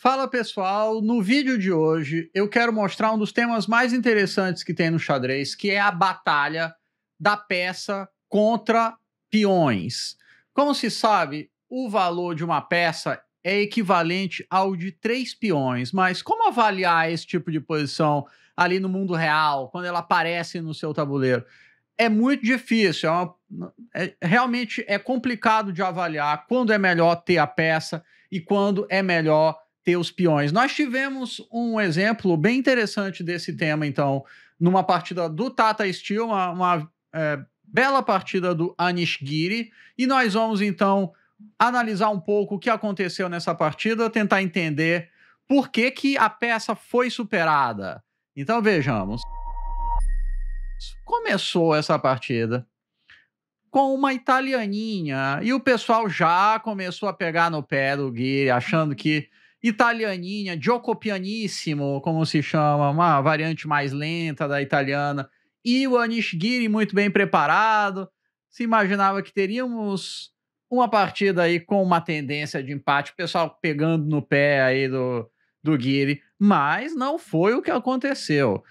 Fala pessoal, no vídeo de hoje eu quero mostrar um dos temas mais interessantes que tem no xadrez, que é a batalha da peça contra peões. Como se sabe, o valor de uma peça é equivalente ao de três peões, mas como avaliar esse tipo de posição ali no mundo real, quando ela aparece no seu tabuleiro? É muito difícil, é uma, é, realmente é complicado de avaliar quando é melhor ter a peça e quando é melhor ter os peões. Nós tivemos um exemplo bem interessante desse tema, então, numa partida do Tata Steel, uma, uma é, bela partida do Anish Giri, e nós vamos então analisar um pouco o que aconteceu nessa partida, tentar entender por que, que a peça foi superada. Então vejamos. Começou essa partida com uma italianinha e o pessoal já começou a pegar no pé do Guiri, achando que italianinha, Giocopianissimo, como se chama, uma variante mais lenta da italiana, e o Anishigiri muito bem preparado. Se imaginava que teríamos uma partida aí com uma tendência de empate, o pessoal pegando no pé aí do, do Giri, mas não foi o que aconteceu.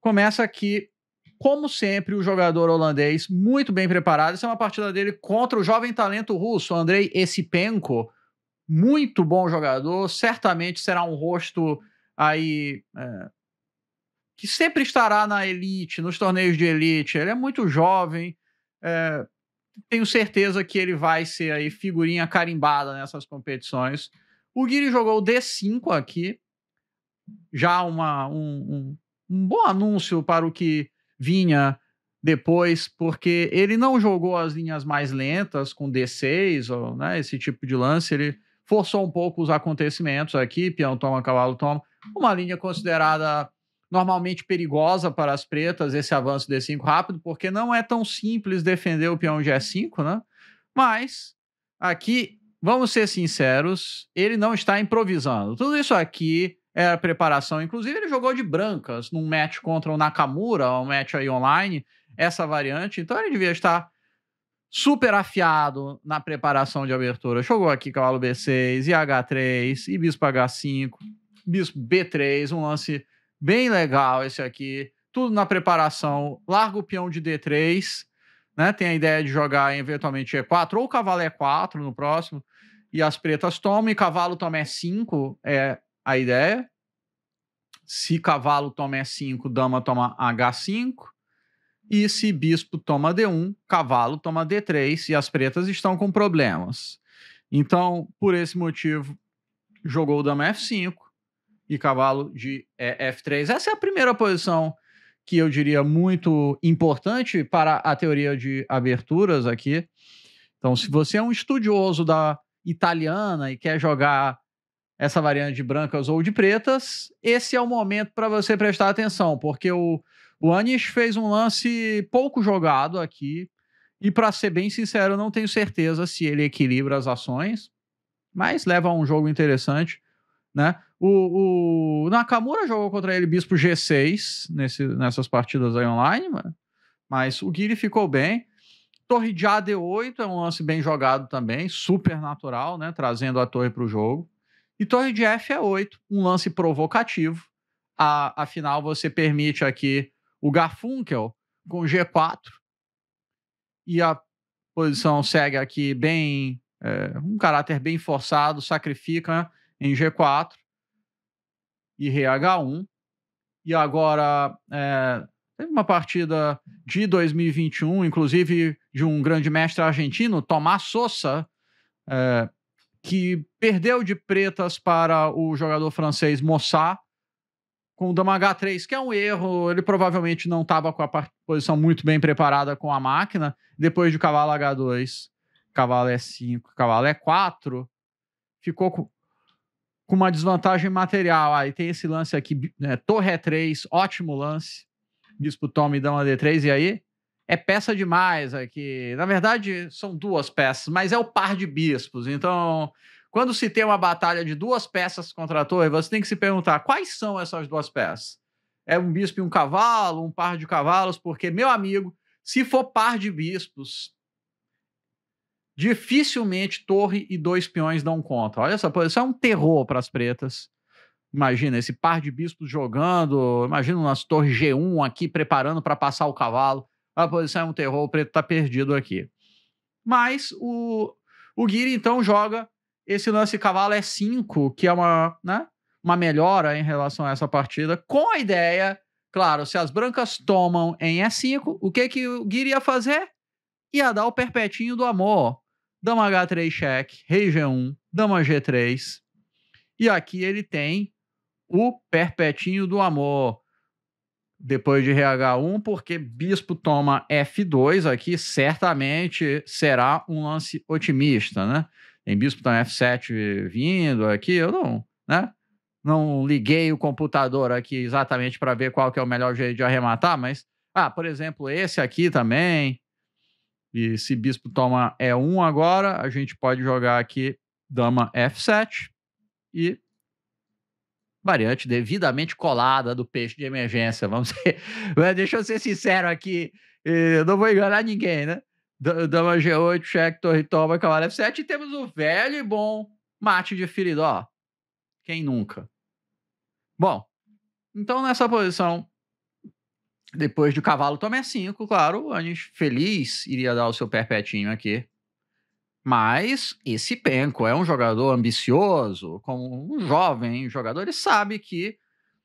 Começa aqui, como sempre, o jogador holandês muito bem preparado. Essa é uma partida dele contra o jovem talento russo, Andrei Esipenko muito bom jogador, certamente será um rosto aí é, que sempre estará na elite, nos torneios de elite. Ele é muito jovem, é, tenho certeza que ele vai ser aí figurinha carimbada nessas competições. O Guiri jogou D5 aqui, já uma, um, um, um bom anúncio para o que vinha depois, porque ele não jogou as linhas mais lentas com D6 ou né, esse tipo de lance, ele forçou um pouco os acontecimentos aqui, peão é toma, cavalo toma. Uma linha considerada normalmente perigosa para as pretas, esse avanço D5 rápido, porque não é tão simples defender o peão G5, né? Mas aqui, vamos ser sinceros, ele não está improvisando. Tudo isso aqui era é preparação. Inclusive, ele jogou de brancas num match contra o Nakamura, um match aí online, essa variante. Então, ele devia estar super afiado na preparação de abertura. Jogou aqui cavalo B6 e H3 e bispo H5, bispo B3, um lance bem legal esse aqui. Tudo na preparação, larga o peão de D3, né? Tem a ideia de jogar eventualmente E4 ou cavalo E4 no próximo e as pretas tomam e cavalo toma E5 é a ideia. Se cavalo toma E5, dama toma H5 e se bispo toma D1, cavalo toma D3 e as pretas estão com problemas. Então, por esse motivo, jogou dama F5 e cavalo de é, F3. Essa é a primeira posição que eu diria muito importante para a teoria de aberturas aqui. Então, se você é um estudioso da italiana e quer jogar essa variante de brancas ou de pretas, esse é o momento para você prestar atenção, porque o, o Anish fez um lance pouco jogado aqui. E para ser bem sincero, eu não tenho certeza se ele equilibra as ações, mas leva a um jogo interessante, né? O, o Nakamura jogou contra ele Bispo G6 nesse, nessas partidas aí online, mas o Guiri ficou bem. Torre de AD8 é um lance bem jogado também, super natural, né? Trazendo a torre para o jogo. E torre de F é 8, um lance provocativo. A, afinal, você permite aqui o Garfunkel com G4 e a posição segue aqui bem é, um caráter bem forçado, sacrifica né, em G4 e RH1 e agora é, teve uma partida de 2021, inclusive de um grande mestre argentino, Tomás Sosa, é, que perdeu de pretas para o jogador francês Mossá com o Dama H3, que é um erro, ele provavelmente não estava com a posição muito bem preparada com a máquina. Depois de cavalo H2, cavalo E5, cavalo E4, ficou com, com uma desvantagem material. Aí ah, tem esse lance aqui, né, torre E3, ótimo lance, bispo tom e dama D3, e aí é peça demais aqui. Na verdade, são duas peças, mas é o par de bispos, então quando se tem uma batalha de duas peças contra a torre, você tem que se perguntar quais são essas duas peças. É um bispo e um cavalo, um par de cavalos, porque, meu amigo, se for par de bispos, dificilmente torre e dois peões dão conta. Olha essa posição é um terror para as pretas. Imagina esse par de bispos jogando, imagina umas torres G1 aqui preparando para passar o cavalo. A ah, posição é um terror, o preto está perdido aqui. Mas o, o Guiri então joga esse lance cavalo é 5, que é uma, né, uma melhora em relação a essa partida, com a ideia, claro, se as brancas tomam em E5, o que que o Guiri ia fazer? Ia dar o perpetinho do amor. Dama H3 cheque, rei G1, dama G3. E aqui ele tem o perpetinho do amor. Depois de RH1, porque bispo toma F2 aqui, certamente será um lance otimista, né? em Bispton tá F7 vindo aqui, eu não, né? Não liguei o computador aqui exatamente para ver qual que é o melhor jeito de arrematar, mas, ah, por exemplo, esse aqui também. E se bispo toma E1 é agora, a gente pode jogar aqui dama F7 e variante devidamente colada do peixe de emergência. Vamos ser, deixa eu ser sincero aqui, eu eh, não vou enganar ninguém, né? Dama G8, check, torre toma, cavalo F7. E temos o velho e bom mate de ferido, ó. Quem nunca? Bom, então nessa posição, depois do cavalo toma E5, claro, a gente feliz iria dar o seu perpetinho aqui. Mas esse Penco é um jogador ambicioso, como um jovem jogador, ele sabe que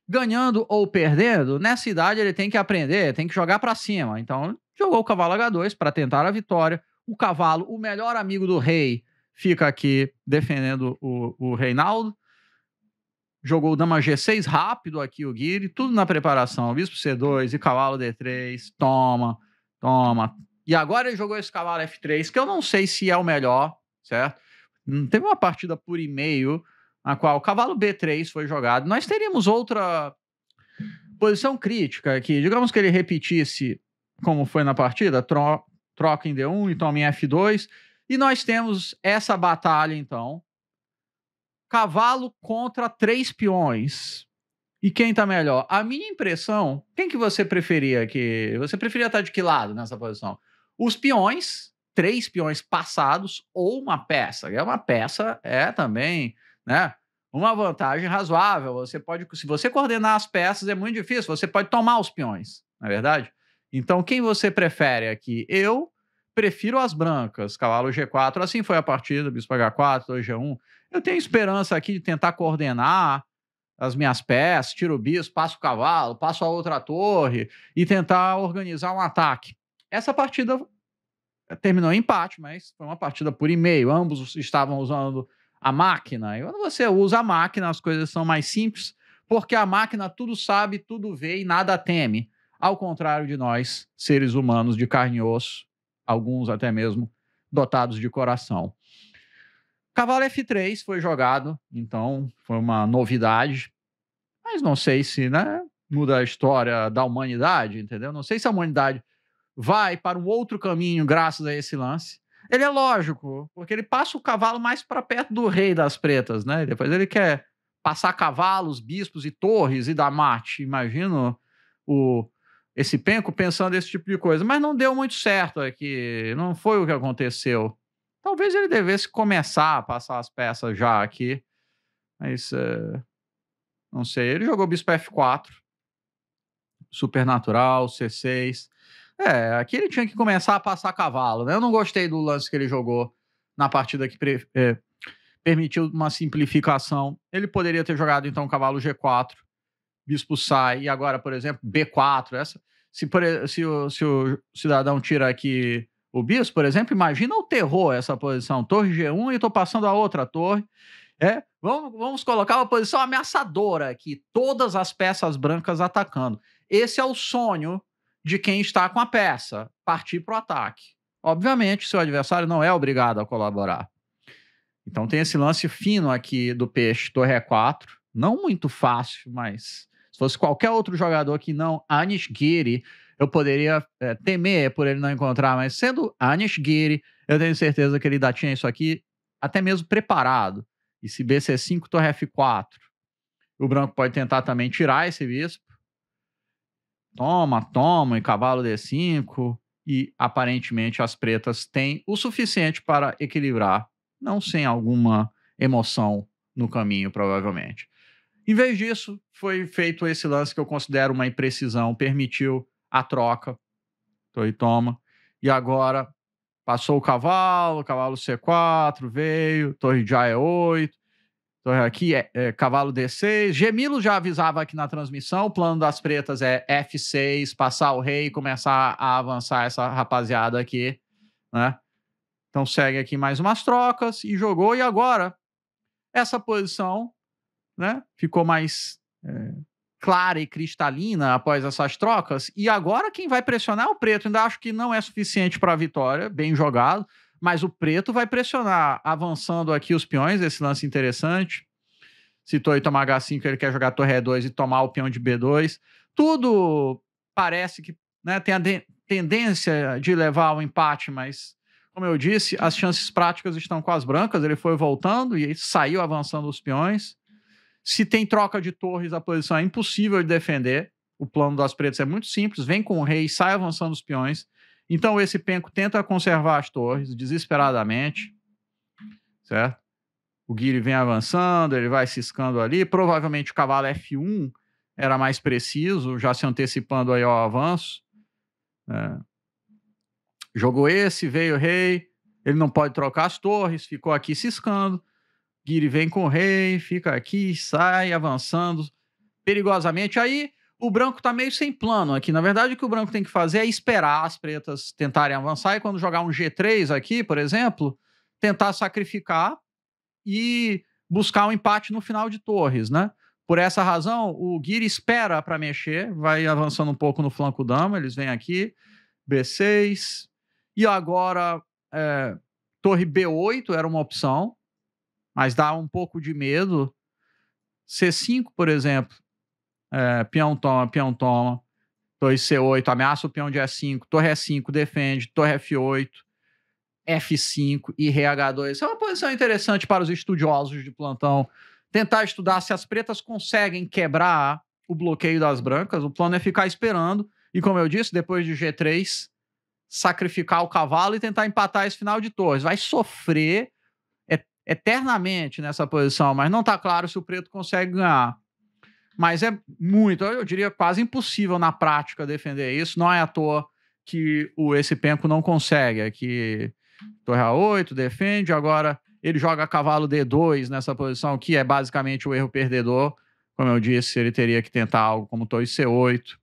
ganhando ou perdendo, nessa idade ele tem que aprender, tem que jogar para cima. Então, jogou o cavalo H2 para tentar a vitória. O cavalo, o melhor amigo do rei, fica aqui defendendo o, o Reinaldo. Jogou o dama G6 rápido aqui, o Guiri, tudo na preparação. Bispo C2 e cavalo D3, toma, toma. E agora ele jogou esse cavalo F3, que eu não sei se é o melhor, certo? Hum, teve uma partida por e-mail na qual o cavalo B3 foi jogado, nós teríamos outra posição crítica aqui digamos que ele repetisse como foi na partida, tro troca em D1 e toma em F2, e nós temos essa batalha então, cavalo contra três peões. E quem tá melhor? A minha impressão, quem que você preferia que você preferia estar tá de que lado nessa posição? Os peões, três peões passados ou uma peça. É uma peça é também né? Uma vantagem razoável. Você pode, se você coordenar as peças é muito difícil. Você pode tomar os peões, na é verdade. Então quem você prefere aqui? Eu prefiro as brancas. Cavalo G4. Assim foi a partida. Bispo H4, 2 G1. Eu tenho esperança aqui de tentar coordenar as minhas peças, tiro o bispo, passo o cavalo, passo a outra torre e tentar organizar um ataque. Essa partida terminou em empate, mas foi uma partida por e-mail. Ambos estavam usando a máquina. E quando você usa a máquina, as coisas são mais simples, porque a máquina tudo sabe, tudo vê e nada teme. Ao contrário de nós, seres humanos de carne e osso, alguns até mesmo dotados de coração. Cavalo F3 foi jogado, então foi uma novidade, mas não sei se né, muda a história da humanidade, entendeu? Não sei se a humanidade vai para um outro caminho graças a esse lance, ele é lógico, porque ele passa o cavalo mais para perto do rei das pretas, né? depois ele quer passar cavalos, bispos e torres e da Marte. Imagino o esse penco pensando esse tipo de coisa, mas não deu muito certo aqui, não foi o que aconteceu. Talvez ele devesse começar a passar as peças já aqui, mas eh, não sei. Ele jogou bispo F4, supernatural, C6. É, aqui ele tinha que começar a passar cavalo, né? Eu não gostei do lance que ele jogou na partida que pre... é, permitiu uma simplificação. Ele poderia ter jogado, então, cavalo G4, bispo sai, e agora, por exemplo, B4. Essa, se, por... se, o, se o cidadão tira aqui o bispo, por exemplo, imagina o terror essa posição. Torre G1 e estou passando a outra torre. É, vamos, vamos colocar uma posição ameaçadora aqui, todas as peças brancas atacando. Esse é o sonho de quem está com a peça, partir para o ataque. Obviamente, seu adversário não é obrigado a colaborar. Então tem esse lance fino aqui do peixe, torre E4. Não muito fácil, mas se fosse qualquer outro jogador que não Giri, eu poderia é, temer por ele não encontrar, mas sendo Giri, eu tenho certeza que ele ainda tinha isso aqui até mesmo preparado. E se BC5, torre F4, o branco pode tentar também tirar esse bispo toma, toma, e cavalo D5, e aparentemente as pretas têm o suficiente para equilibrar, não sem alguma emoção no caminho, provavelmente. Em vez disso, foi feito esse lance que eu considero uma imprecisão, permitiu a troca, então e toma, e agora passou o cavalo, cavalo C4 veio, torre já é 8, aqui é, é, cavalo D6. Gemilo já avisava aqui na transmissão. O plano das pretas é F6, passar o rei e começar a avançar essa rapaziada aqui, né? Então segue aqui mais umas trocas e jogou. E agora essa posição, né? Ficou mais é, clara e cristalina após essas trocas. E agora quem vai pressionar é o preto. Ainda acho que não é suficiente para a vitória. Bem jogado. Mas o preto vai pressionar, avançando aqui os peões, esse lance interessante. Se torre tomar H5, ele quer jogar torre E2 e tomar o peão de B2. Tudo parece que né, tem a tendência de levar ao empate, mas, como eu disse, as chances práticas estão com as brancas. Ele foi voltando e saiu avançando os peões. Se tem troca de torres, a posição é impossível de defender. O plano das pretas é muito simples: vem com o rei, sai avançando os peões. Então esse penco tenta conservar as torres desesperadamente, certo? O Guiri vem avançando, ele vai ciscando ali. Provavelmente o cavalo F1 era mais preciso, já se antecipando aí ao avanço. É. Jogou esse, veio o rei. Ele não pode trocar as torres, ficou aqui ciscando. Guiri vem com o rei, fica aqui, sai avançando perigosamente. Aí o branco tá meio sem plano aqui. Na verdade, o que o branco tem que fazer é esperar as pretas tentarem avançar e quando jogar um G3 aqui, por exemplo, tentar sacrificar e buscar um empate no final de torres, né? Por essa razão, o Guiri espera para mexer, vai avançando um pouco no flanco dama, eles vêm aqui, B6, e agora é, torre B8 era uma opção, mas dá um pouco de medo. C5, por exemplo, é, peão toma, peão toma, torre C8, ameaça o peão de E5, torre E5, defende, torre F8, F5 e RH2. é uma posição interessante para os estudiosos de plantão tentar estudar se as pretas conseguem quebrar o bloqueio das brancas. O plano é ficar esperando e, como eu disse, depois de G3, sacrificar o cavalo e tentar empatar esse final de torres. Vai sofrer eternamente nessa posição, mas não está claro se o preto consegue ganhar. Mas é muito, eu diria quase impossível na prática defender isso. Não é à toa que o esse penco não consegue. É que torre A8 defende, agora ele joga cavalo D2 nessa posição, que é basicamente o erro perdedor. Como eu disse, ele teria que tentar algo como torre C8,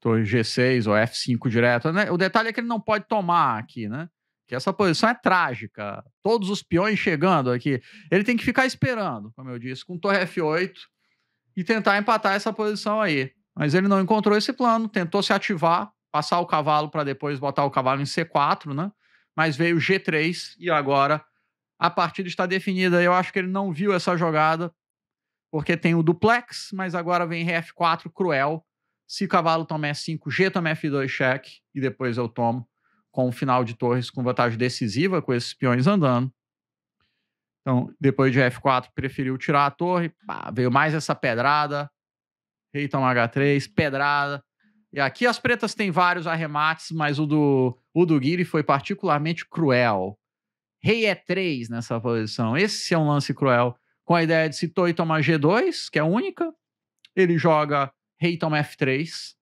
torre G6 ou F5 direto. Né? O detalhe é que ele não pode tomar aqui, né? Que essa posição é trágica. Todos os peões chegando aqui. Ele tem que ficar esperando, como eu disse, com torre F8 e tentar empatar essa posição aí. Mas ele não encontrou esse plano, tentou se ativar, passar o cavalo para depois botar o cavalo em C4, né? Mas veio G3 e agora a partida está definida. Eu acho que ele não viu essa jogada, porque tem o duplex, mas agora vem Rf4 cruel. Se o cavalo f 5G, toma F2 cheque e depois eu tomo com o final de torres com vantagem decisiva com esses peões andando. Então, depois de F4, preferiu tirar a torre, pá, veio mais essa pedrada, rei toma H3, pedrada. E aqui as pretas têm vários arremates, mas o do, o do Guiri foi particularmente cruel. Rei E3 é nessa posição. Esse é um lance cruel, com a ideia de se Toi tomar G2, que é única, ele joga rei toma F3.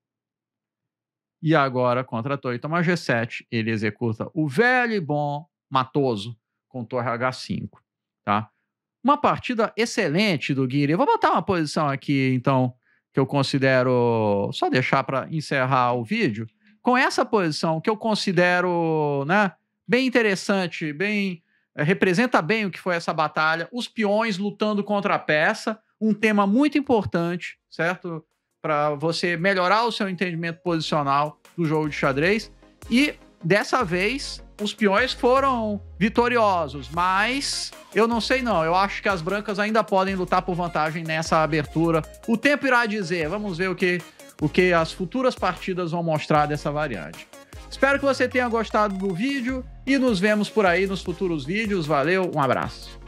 E agora, contra Toi toma G7, ele executa o velho e bom Matoso com torre H5 tá? Uma partida excelente do Guiri. Eu vou botar uma posição aqui, então, que eu considero. Só deixar para encerrar o vídeo. Com essa posição que eu considero, né? Bem interessante, bem. Eh, representa bem o que foi essa batalha. Os peões lutando contra a peça. Um tema muito importante, certo? Para você melhorar o seu entendimento posicional do jogo de xadrez. E Dessa vez, os peões foram vitoriosos, mas eu não sei não. Eu acho que as brancas ainda podem lutar por vantagem nessa abertura. O tempo irá dizer. Vamos ver o que, o que as futuras partidas vão mostrar dessa variante. Espero que você tenha gostado do vídeo e nos vemos por aí nos futuros vídeos. Valeu, um abraço.